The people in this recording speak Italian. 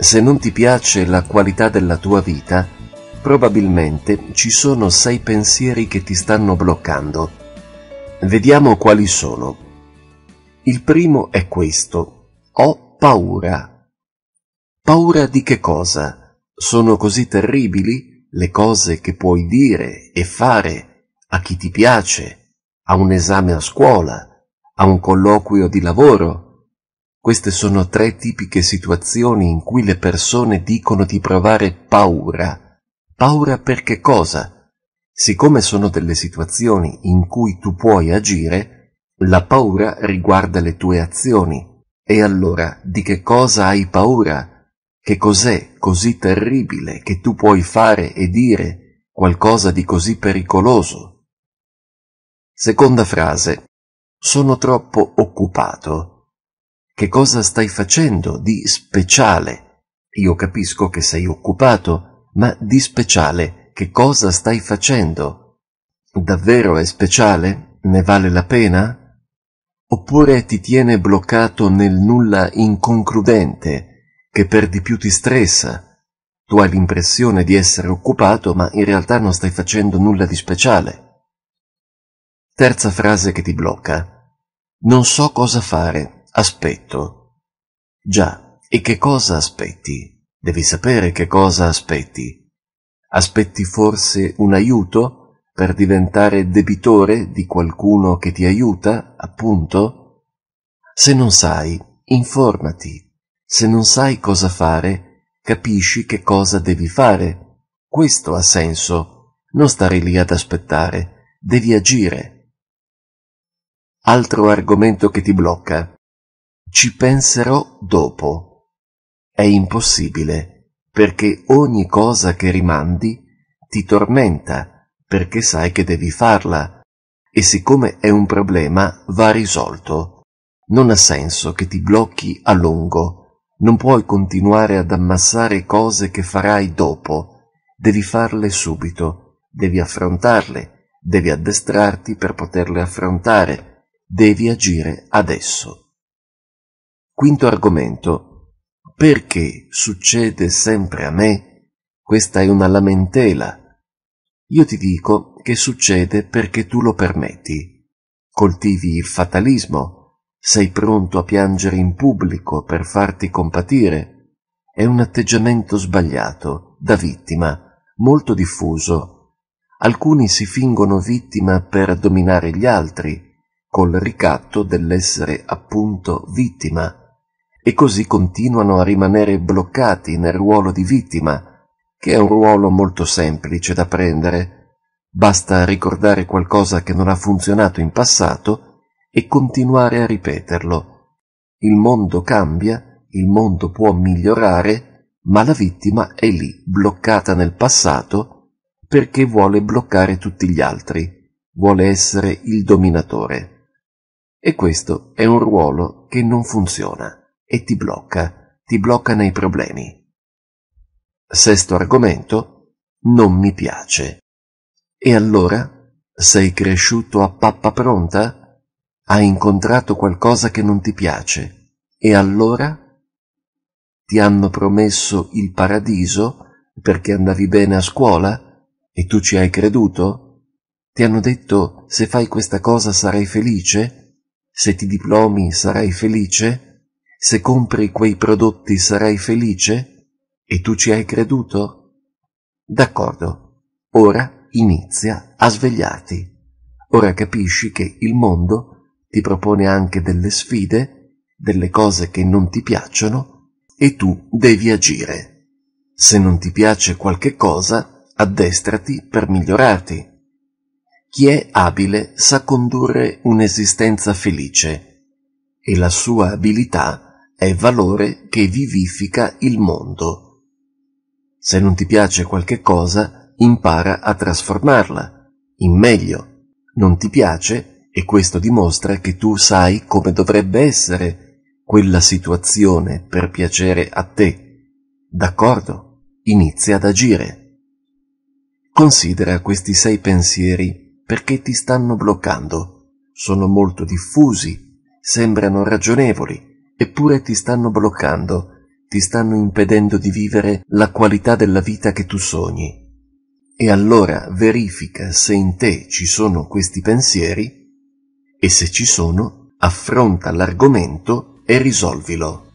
Se non ti piace la qualità della tua vita, probabilmente ci sono sei pensieri che ti stanno bloccando. Vediamo quali sono. Il primo è questo. Ho paura. Paura di che cosa? Sono così terribili le cose che puoi dire e fare a chi ti piace, a un esame a scuola, a un colloquio di lavoro, queste sono tre tipiche situazioni in cui le persone dicono di provare paura. Paura per che cosa? Siccome sono delle situazioni in cui tu puoi agire, la paura riguarda le tue azioni. E allora di che cosa hai paura? Che cos'è così terribile che tu puoi fare e dire qualcosa di così pericoloso? Seconda frase. Sono troppo occupato che cosa stai facendo di speciale? Io capisco che sei occupato, ma di speciale che cosa stai facendo? Davvero è speciale? Ne vale la pena? Oppure ti tiene bloccato nel nulla inconcludente, che per di più ti stressa, tu hai l'impressione di essere occupato, ma in realtà non stai facendo nulla di speciale. Terza frase che ti blocca. Non so cosa fare aspetto. Già, e che cosa aspetti? Devi sapere che cosa aspetti. Aspetti forse un aiuto per diventare debitore di qualcuno che ti aiuta, appunto? Se non sai, informati. Se non sai cosa fare, capisci che cosa devi fare. Questo ha senso. Non stare lì ad aspettare, devi agire. Altro argomento che ti blocca ci penserò dopo. È impossibile, perché ogni cosa che rimandi ti tormenta, perché sai che devi farla, e siccome è un problema va risolto. Non ha senso che ti blocchi a lungo, non puoi continuare ad ammassare cose che farai dopo, devi farle subito, devi affrontarle, devi addestrarti per poterle affrontare, devi agire adesso. Quinto argomento. Perché succede sempre a me? Questa è una lamentela. Io ti dico che succede perché tu lo permetti. Coltivi il fatalismo, sei pronto a piangere in pubblico per farti compatire. È un atteggiamento sbagliato, da vittima, molto diffuso. Alcuni si fingono vittima per dominare gli altri, col ricatto dell'essere appunto vittima e così continuano a rimanere bloccati nel ruolo di vittima, che è un ruolo molto semplice da prendere. Basta ricordare qualcosa che non ha funzionato in passato e continuare a ripeterlo. Il mondo cambia, il mondo può migliorare, ma la vittima è lì, bloccata nel passato, perché vuole bloccare tutti gli altri, vuole essere il dominatore. E questo è un ruolo che non funziona e ti blocca, ti blocca nei problemi. Sesto argomento, non mi piace. E allora sei cresciuto a pappa pronta? Hai incontrato qualcosa che non ti piace e allora ti hanno promesso il paradiso perché andavi bene a scuola e tu ci hai creduto? Ti hanno detto se fai questa cosa sarai felice? Se ti diplomi sarai felice? se compri quei prodotti sarai felice? E tu ci hai creduto? D'accordo, ora inizia a svegliarti. Ora capisci che il mondo ti propone anche delle sfide, delle cose che non ti piacciono e tu devi agire. Se non ti piace qualche cosa, addestrati per migliorarti. Chi è abile sa condurre un'esistenza felice e la sua abilità è il valore che vivifica il mondo. Se non ti piace qualche cosa, impara a trasformarla in meglio. Non ti piace e questo dimostra che tu sai come dovrebbe essere quella situazione per piacere a te. D'accordo? Inizia ad agire. Considera questi sei pensieri perché ti stanno bloccando. Sono molto diffusi, sembrano ragionevoli, eppure ti stanno bloccando, ti stanno impedendo di vivere la qualità della vita che tu sogni. E allora verifica se in te ci sono questi pensieri e se ci sono, affronta l'argomento e risolvilo.